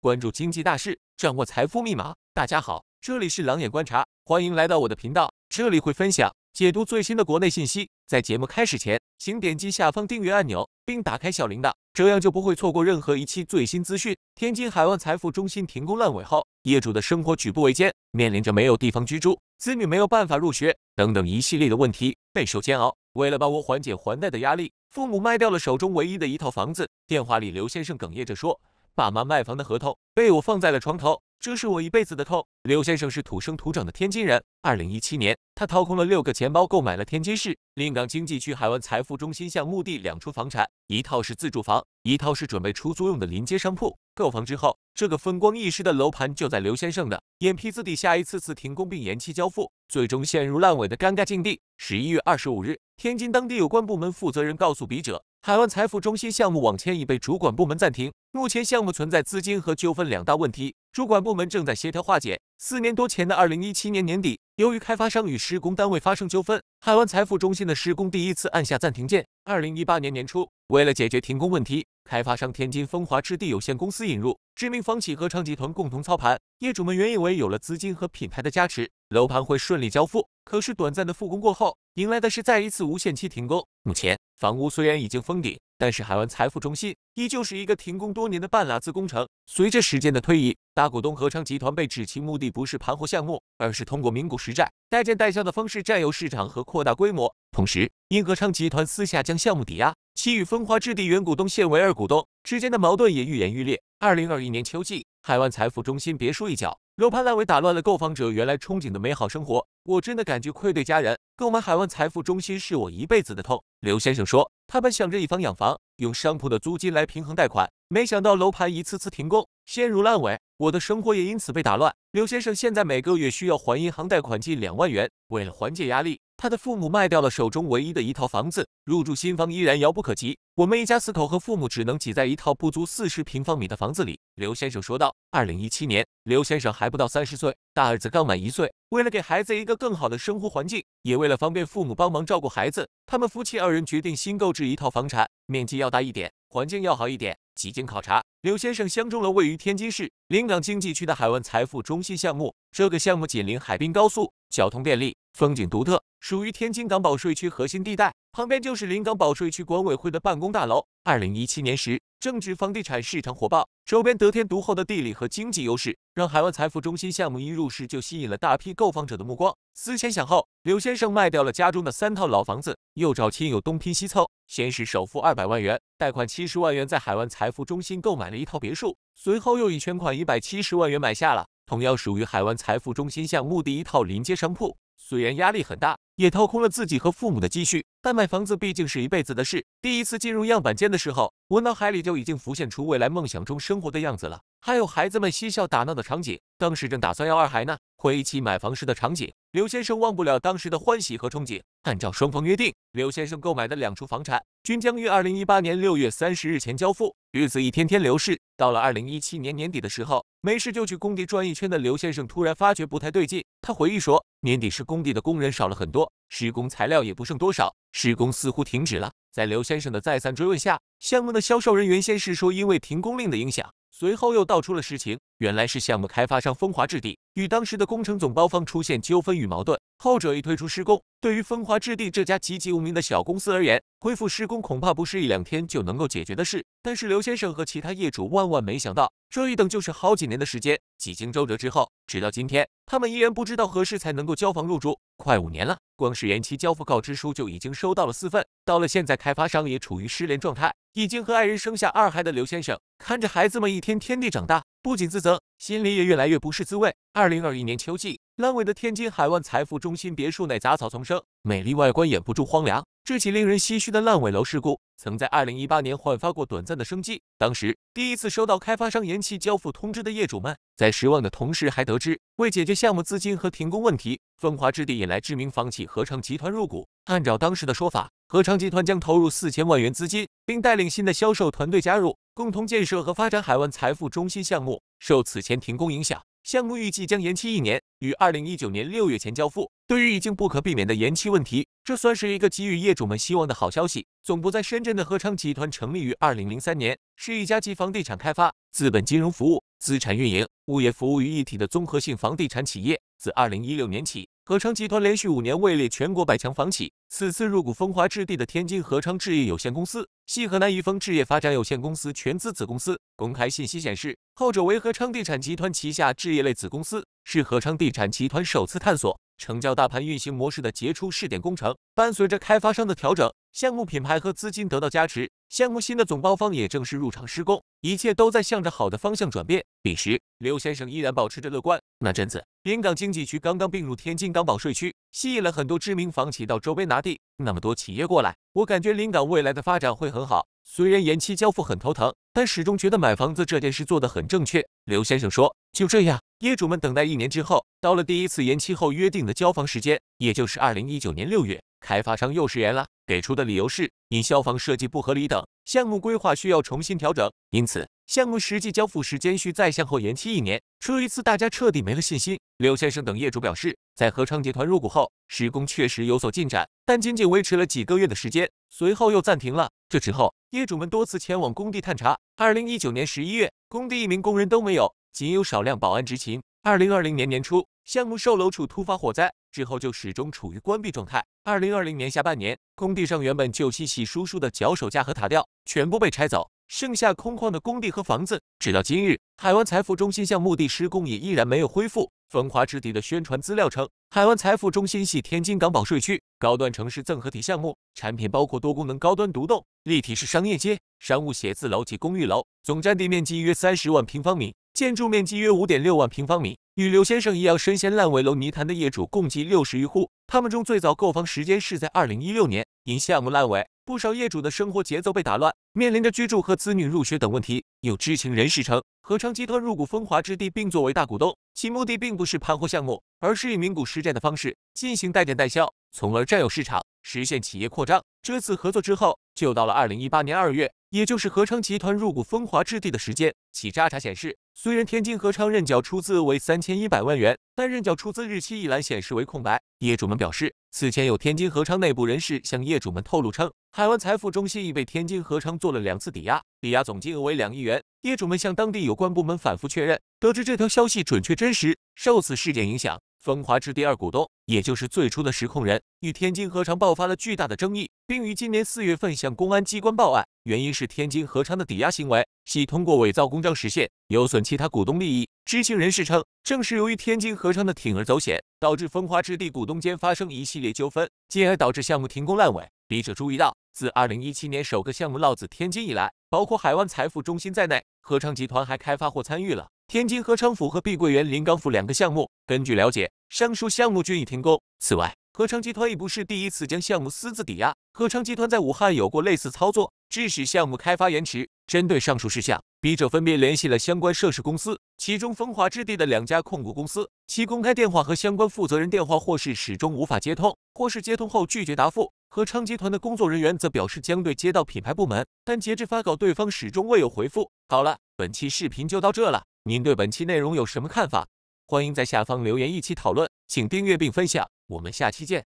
关注经济大事，掌握财富密码。大家好，这里是狼眼观察，欢迎来到我的频道。这里会分享解读最新的国内信息。在节目开始前，请点击下方订阅按钮，并打开小铃铛，这样就不会错过任何一期最新资讯。天津海湾财富中心停工烂尾后，业主的生活举步维艰，面临着没有地方居住、子女没有办法入学等等一系列的问题，备受煎熬。为了帮我缓解还贷的压力，父母卖掉了手中唯一的一套房子。电话里，刘先生哽咽着说。爸妈卖房的合同被我放在了床头，这是我一辈子的痛。刘先生是土生土长的天津人。二零一七年，他掏空了六个钱包，购买了天津市临港经济区海湾财富中心项目地两处房产，一套是自住房，一套是准备出租用的临街商铺。购房之后，这个风光一时的楼盘就在刘先生的眼皮子底下一次次停工并延期交付，最终陷入烂尾的尴尬境地。十一月二十五日，天津当地有关部门负责人告诉笔者。海湾财富中心项目网签已被主管部门暂停，目前项目存在资金和纠纷两大问题，主管部门正在协调化解。四年多前的二零一七年年底，由于开发商与施工单位发生纠纷，海湾财富中心的施工第一次按下暂停键。二零一八年年初，为了解决停工问题，开发商天津风华置地有限公司引入知名房企和昌集团共同操盘。业主们原以为有了资金和品牌的加持，楼盘会顺利交付，可是短暂的复工过后，迎来的是再一次无限期停工。目前。房屋虽然已经封顶，但是海湾财富中心依旧是一个停工多年的半拉子工程。随着时间的推移，大股东合昌集团被指其目的不是盘活项目，而是通过明股实债、代建代销的方式占有市场和扩大规模。同时，因合昌集团私下将项目抵押，其与风华置地原股东现为二股东之间的矛盾也愈演愈烈。二零二一年秋季，海湾财富中心别墅一角。楼盘烂尾打乱了购房者原来憧憬的美好生活，我真的感觉愧对家人。购买海湾财富中心是我一辈子的痛。刘先生说，他本想着以房养房，用商铺的租金来平衡贷款，没想到楼盘一次次停工，陷入烂尾，我的生活也因此被打乱。刘先生现在每个月需要还银行贷款近两万元，为了缓解压力。他的父母卖掉了手中唯一的一套房子，入住新房依然遥不可及。我们一家四口和父母只能挤在一套不足四十平方米的房子里。刘先生说道：“二零一七年，刘先生还不到三十岁，大儿子刚满一岁。为了给孩子一个更好的生活环境，也为了方便父母帮忙照顾孩子，他们夫妻二人决定新购置一套房产，面积要大一点，环境要好一点。”几经考察，刘先生相中了位于天津市临港经济区的海湾财富中心项目。这个项目紧邻海滨高速，交通便利。风景独特，属于天津港保税区核心地带，旁边就是临港保税区管委会的办公大楼。二零一七年时，正值房地产市场火爆，周边得天独厚的地理和经济优势，让海湾财富中心项目一入市就吸引了大批购房者的目光。思前想后，刘先生卖掉了家中的三套老房子，又找亲友东拼西凑，先是首付二百万元，贷款七十万元，在海湾财富中心购买了一套别墅，随后又以全款一百七十万元买下了同样属于海湾财富中心项目的一套临街商铺。虽然压力很大，也掏空了自己和父母的积蓄，但买房子毕竟是一辈子的事。第一次进入样板间的时候，我脑海里就已经浮现出未来梦想中生活的样子了，还有孩子们嬉笑打闹的场景。当时正打算要二孩呢。回忆起买房时的场景，刘先生忘不了当时的欢喜和憧憬。按照双方约定，刘先生购买的两处房产均将于二零一八年六月三十日前交付。日子一天天流逝，到了二零一七年年底的时候，没事就去工地转一圈的刘先生突然发觉不太对劲。他回忆说。年底施工地的工人少了很多，施工材料也不剩多少，施工似乎停止了。在刘先生的再三追问下，项目的销售人员先是说因为停工令的影响，随后又道出了实情：原来是项目开发商风华置地与当时的工程总包方出现纠纷与矛盾，后者一推出施工。对于风华置地这家籍籍无名的小公司而言，恢复施工恐怕不是一两天就能够解决的事。但是刘先生和其他业主万万没想到。这一等就是好几年的时间，几经周折之后，直到今天，他们依然不知道何时才能够交房入住。快五年了，光是延期交付告知书就已经收到了四份。到了现在，开发商也处于失联状态。已经和爱人生下二孩的刘先生，看着孩子们一天天地长大，不仅自责，心里也越来越不是滋味。二零二一年秋季，烂尾的天津海湾财富中心别墅内杂草丛生，美丽外观掩不住荒凉。这起令人唏嘘的烂尾楼事故，曾在2018年焕发过短暂的生机。当时，第一次收到开发商延期交付通知的业主们，在失望的同时，还得知为解决项目资金和停工问题，风华之地引来知名房企合昌集团入股。按照当时的说法，合昌集团将投入四千万元资金，并带领新的销售团队加入，共同建设和发展海湾财富中心项目。受此前停工影响，项目预计将延期一年，于2019年6月前交付。对于已经不可避免的延期问题，这算是一个给予业主们希望的好消息。总部在深圳的合昌集团成立于二零零三年，是一家集房地产开发、资本金融服务、资产运营、物业服务于一体的综合性房地产企业。自二零一六年起，合昌集团连续五年位列全国百强房企。此次入股风华置地的天津合昌置业有限公司，系河南宜丰置业发展有限公司全资子公司。公开信息显示，后者为合昌地产集团旗下置业类子公司，是合昌地产集团首次探索。成交大盘运行模式的杰出试点工程，伴随着开发商的调整，项目品牌和资金得到加持，项目新的总包方也正式入场施工，一切都在向着好的方向转变。彼时，刘先生依然保持着乐观。那阵子，临港经济区刚刚并入天津港保税区，吸引了很多知名房企到周边拿地。那么多企业过来，我感觉临港未来的发展会很好。虽然延期交付很头疼，但始终觉得买房子这件事做得很正确。刘先生说：“就这样。”业主们等待一年之后，到了第一次延期后约定的交房时间，也就是二零一九年六月，开发商又食言了。给出的理由是因消防设计不合理等，项目规划需要重新调整，因此项目实际交付时间需再向后延期一年。这一次，大家彻底没了信心。刘先生等业主表示，在合昌集团入股后，施工确实有所进展，但仅仅维持了几个月的时间，随后又暂停了。这之后，业主们多次前往工地探查。二零一九年十一月，工地一名工人都没有。仅有少量保安执勤。二零二零年年初，项目售楼处突发火灾，之后就始终处于关闭状态。二零二零年下半年，工地上原本就稀稀疏疏的脚手架和塔吊全部被拆走，剩下空旷的工地和房子。直到今日，海湾财富中心项目的施工也依然没有恢复。风华之地的宣传资料称，海湾财富中心系天津港保税区高端城市综合体项目，产品包括多功能高端独栋、立体式商业街、商务写字楼及公寓楼，总占地面积约三十万平方米。建筑面积约五点六万平方米，与刘先生一样身陷烂尾楼泥潭的业主共计六十余户。他们中最早购房时间是在二零一六年，因项目烂尾，不少业主的生活节奏被打乱，面临着居住和子女入学等问题。有知情人士称，合昌集团入股风华之地，并作为大股东，其目的并不是盘活项目，而是以名股实债的方式进行代建代销，从而占有市场，实现企业扩张。这次合作之后。就到了二零一八年二月，也就是合昌集团入股风华置地的时间。企查查显示，虽然天津合昌认缴出资为三千一百万元，但认缴出资日期一栏显示为空白。业主们表示，此前有天津合昌内部人士向业主们透露称，海湾财富中心已被天津合昌做了两次抵押，抵押总金额为两亿元。业主们向当地有关部门反复确认，得知这条消息准确真实。受此事件影响。风华置地二股东，也就是最初的实控人与天津合昌爆发了巨大的争议，并于今年四月份向公安机关报案。原因是天津合昌的抵押行为系通过伪造公章实现，有损其他股东利益。知情人士称，正是由于天津合昌的铤而走险，导致风华置地股东间发生一系列纠纷，进而导致项目停工烂尾。笔者注意到，自2017年首个项目落子天津以来，包括海湾财富中心在内，合昌集团还开发或参与了。天津合昌府和碧桂园临港府两个项目，根据了解，上述项目均已停工。此外，合昌集团已不是第一次将项目私自抵押，合昌集团在武汉有过类似操作，致使项目开发延迟。针对上述事项，笔者分别联系了相关涉事公司，其中风华之地的两家控股公司，其公开电话和相关负责人电话或是始终无法接通，或是接通后拒绝答复。合昌集团的工作人员则表示将对接到品牌部门，但截至发稿，对方始终未有回复。好了。本期视频就到这了，您对本期内容有什么看法？欢迎在下方留言一起讨论，请订阅并分享，我们下期见。